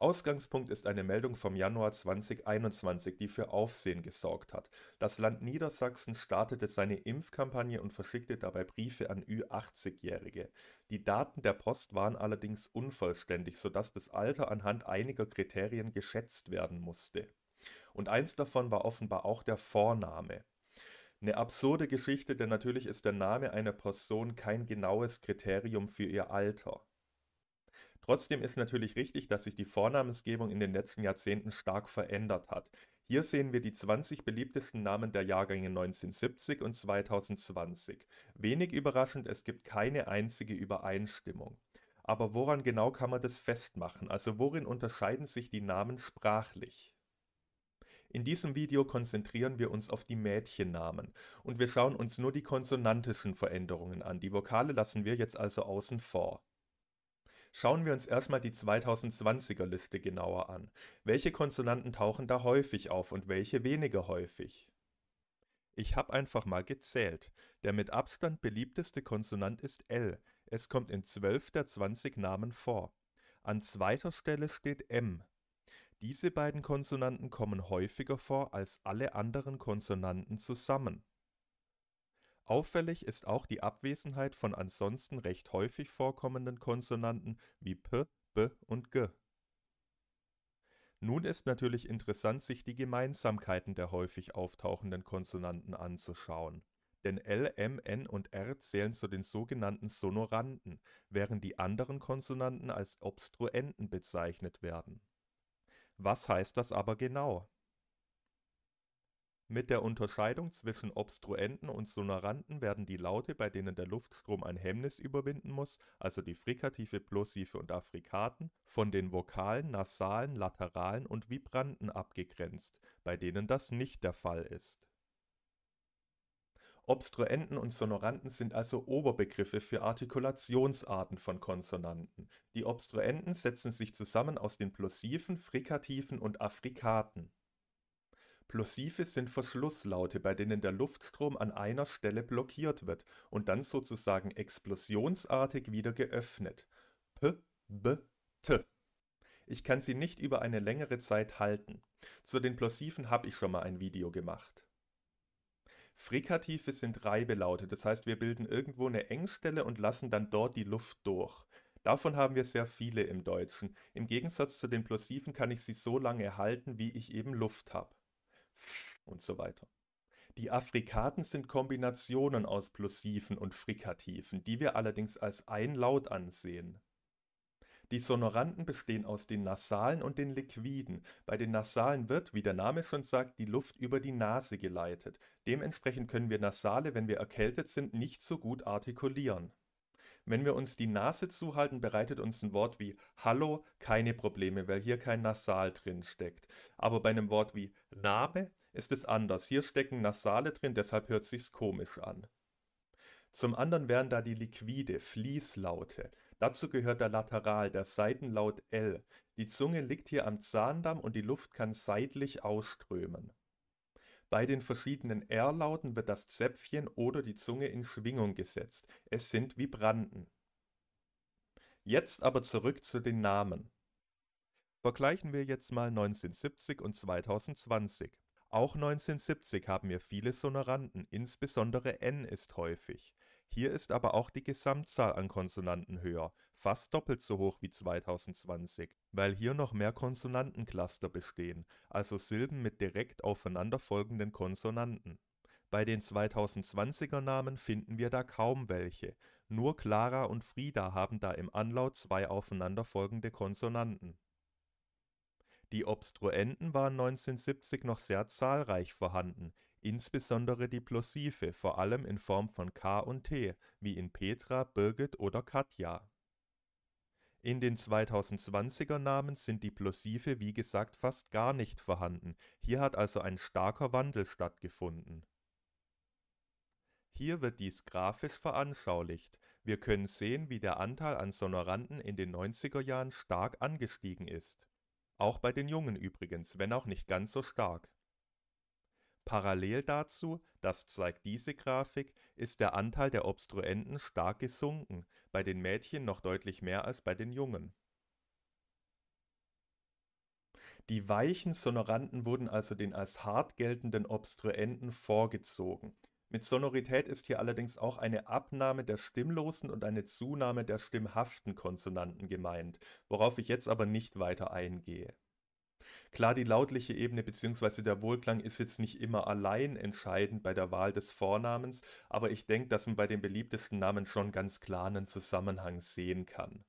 Ausgangspunkt ist eine Meldung vom Januar 2021, die für Aufsehen gesorgt hat. Das Land Niedersachsen startete seine Impfkampagne und verschickte dabei Briefe an Ü-80-Jährige. Die Daten der Post waren allerdings unvollständig, sodass das Alter anhand einiger Kriterien geschätzt werden musste. Und eins davon war offenbar auch der Vorname. Eine absurde Geschichte, denn natürlich ist der Name einer Person kein genaues Kriterium für ihr Alter. Trotzdem ist natürlich richtig, dass sich die Vornamensgebung in den letzten Jahrzehnten stark verändert hat. Hier sehen wir die 20 beliebtesten Namen der Jahrgänge 1970 und 2020. Wenig überraschend, es gibt keine einzige Übereinstimmung. Aber woran genau kann man das festmachen? Also worin unterscheiden sich die Namen sprachlich? In diesem Video konzentrieren wir uns auf die Mädchennamen und wir schauen uns nur die konsonantischen Veränderungen an. Die Vokale lassen wir jetzt also außen vor. Schauen wir uns erstmal die 2020er Liste genauer an. Welche Konsonanten tauchen da häufig auf und welche weniger häufig? Ich habe einfach mal gezählt. Der mit Abstand beliebteste Konsonant ist L. Es kommt in 12 der 20 Namen vor. An zweiter Stelle steht M. Diese beiden Konsonanten kommen häufiger vor als alle anderen Konsonanten zusammen. Auffällig ist auch die Abwesenheit von ansonsten recht häufig vorkommenden Konsonanten wie p, b und g. Nun ist natürlich interessant, sich die Gemeinsamkeiten der häufig auftauchenden Konsonanten anzuschauen. Denn l, m, n und r zählen zu den sogenannten Sonoranten, während die anderen Konsonanten als Obstruenten bezeichnet werden. Was heißt das aber genau mit der Unterscheidung zwischen Obstruenten und Sonoranten werden die Laute, bei denen der Luftstrom ein Hemmnis überwinden muss also die (Frikative, Plosive und Afrikaten, von den Vokalen, Nasalen, Lateralen und Vibranten abgegrenzt, bei denen das nicht der Fall ist. Obstruenten und Sonoranten sind also Oberbegriffe für Artikulationsarten von Konsonanten. Die Obstruenten setzen sich zusammen aus den Plosiven, Frikativen und Afrikaten. Plosive sind Verschlusslaute, bei denen der Luftstrom an einer Stelle blockiert wird und dann sozusagen explosionsartig wieder geöffnet. P, B, T. Ich kann sie nicht über eine längere Zeit halten. Zu den Plosiven habe ich schon mal ein Video gemacht. Frikative sind Reibelaute, das heißt wir bilden irgendwo eine Engstelle und lassen dann dort die Luft durch. Davon haben wir sehr viele im Deutschen. Im Gegensatz zu den Plosiven kann ich sie so lange halten, wie ich eben Luft habe und so weiter. Die Afrikaten sind Kombinationen aus Plosiven und Frikativen, die wir allerdings als ein Laut ansehen. Die Sonoranten bestehen aus den Nasalen und den Liquiden. Bei den Nasalen wird, wie der Name schon sagt, die Luft über die Nase geleitet. Dementsprechend können wir Nasale, wenn wir erkältet sind, nicht so gut artikulieren. Wenn wir uns die Nase zuhalten, bereitet uns ein Wort wie Hallo keine Probleme, weil hier kein Nasal drin steckt. Aber bei einem Wort wie Name ist es anders. Hier stecken Nasale drin, deshalb hört sich's komisch an. Zum anderen wären da die Liquide, Fließlaute. Dazu gehört der Lateral, der Seitenlaut L. Die Zunge liegt hier am Zahndamm und die Luft kann seitlich ausströmen. Bei den verschiedenen r-Lauten wird das Zäpfchen oder die Zunge in Schwingung gesetzt, es sind Vibranten. Jetzt aber zurück zu den Namen. Vergleichen wir jetzt mal 1970 und 2020. Auch 1970 haben wir viele Sonoranten, insbesondere n ist häufig hier ist aber auch die Gesamtzahl an Konsonanten höher, fast doppelt so hoch wie 2020, weil hier noch mehr Konsonantencluster bestehen, also Silben mit direkt aufeinanderfolgenden Konsonanten. Bei den 2020er Namen finden wir da kaum welche, nur Clara und Frieda haben da im Anlaut zwei aufeinanderfolgende Konsonanten. Die Obstruenten waren 1970 noch sehr zahlreich vorhanden, insbesondere die Plosive vor allem in Form von k und t wie in Petra, Birgit oder Katja. In den 2020er-Namen sind die Plosive wie gesagt fast gar nicht vorhanden, hier hat also ein starker Wandel stattgefunden. Hier wird dies grafisch veranschaulicht. Wir können sehen, wie der Anteil an Sonoranten in den 90er Jahren stark angestiegen ist. Auch bei den Jungen übrigens, wenn auch nicht ganz so stark Parallel dazu, das zeigt diese Grafik, ist der Anteil der Obstruenten stark gesunken, bei den Mädchen noch deutlich mehr als bei den Jungen. Die weichen Sonoranten wurden also den als hart geltenden Obstruenten vorgezogen. Mit Sonorität ist hier allerdings auch eine Abnahme der stimmlosen und eine Zunahme der stimmhaften Konsonanten gemeint, worauf ich jetzt aber nicht weiter eingehe Klar, die lautliche Ebene bzw. der Wohlklang ist jetzt nicht immer allein entscheidend bei der Wahl des Vornamens, aber ich denke, dass man bei den beliebtesten Namen schon ganz klar einen Zusammenhang sehen kann.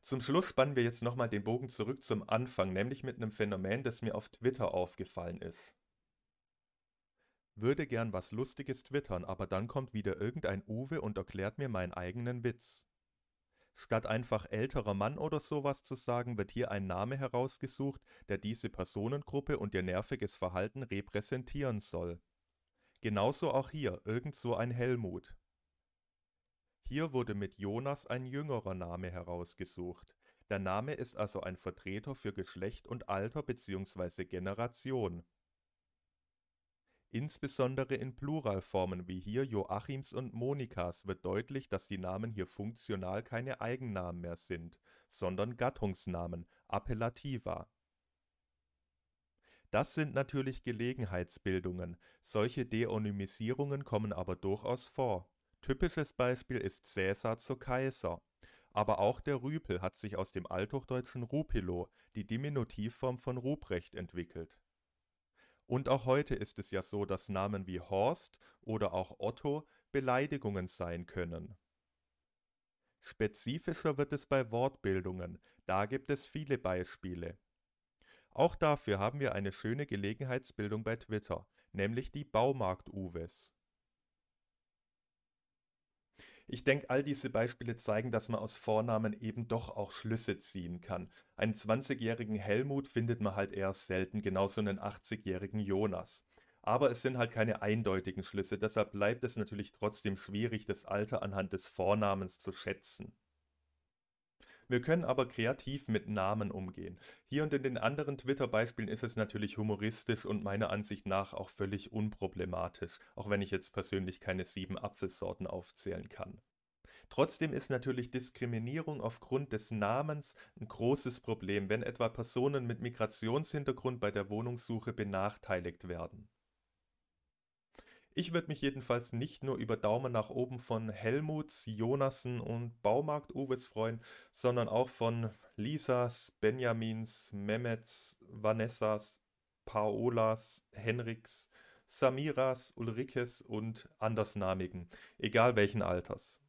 Zum Schluss spannen wir jetzt nochmal den Bogen zurück zum Anfang, nämlich mit einem Phänomen, das mir auf Twitter aufgefallen ist. Würde gern was Lustiges twittern, aber dann kommt wieder irgendein Uwe und erklärt mir meinen eigenen Witz. Statt einfach älterer Mann oder sowas zu sagen, wird hier ein Name herausgesucht, der diese Personengruppe und ihr nerviges Verhalten repräsentieren soll. Genauso auch hier, irgend so ein Helmut. Hier wurde mit Jonas ein jüngerer Name herausgesucht. Der Name ist also ein Vertreter für Geschlecht und Alter bzw. Generation Insbesondere in Pluralformen wie hier Joachims und Monikas wird deutlich, dass die Namen hier funktional keine Eigennamen mehr sind, sondern Gattungsnamen (Appellativa). Das sind natürlich Gelegenheitsbildungen, solche Deonymisierungen kommen aber durchaus vor. Typisches Beispiel ist Cäsar zu Kaiser. Aber auch der Rüpel hat sich aus dem althochdeutschen rupilo, die Diminutivform von Ruprecht, entwickelt und auch heute ist es ja so, dass Namen wie Horst oder auch Otto Beleidigungen sein können. Spezifischer wird es bei Wortbildungen, da gibt es viele Beispiele. Auch dafür haben wir eine schöne Gelegenheitsbildung bei Twitter, nämlich die baumarkt uves ich denke, all diese Beispiele zeigen, dass man aus Vornamen eben doch auch Schlüsse ziehen kann. Einen 20-jährigen Helmut findet man halt eher selten, genauso einen 80-jährigen Jonas. Aber es sind halt keine eindeutigen Schlüsse, deshalb bleibt es natürlich trotzdem schwierig, das Alter anhand des Vornamens zu schätzen. Wir können aber kreativ mit Namen umgehen. Hier und in den anderen Twitter-Beispielen ist es natürlich humoristisch und meiner Ansicht nach auch völlig unproblematisch, auch wenn ich jetzt persönlich keine sieben Apfelsorten aufzählen kann. Trotzdem ist natürlich Diskriminierung aufgrund des Namens ein großes Problem, wenn etwa Personen mit Migrationshintergrund bei der Wohnungssuche benachteiligt werden. Ich würde mich jedenfalls nicht nur über Daumen nach oben von Helmuts, Jonassen und Baumarkt-Uwes freuen, sondern auch von Lisas, Benjamins, Mehmets, Vanessas, Paolas, Henriks, Samiras, Ulrikes und Andersnamigen, egal welchen Alters.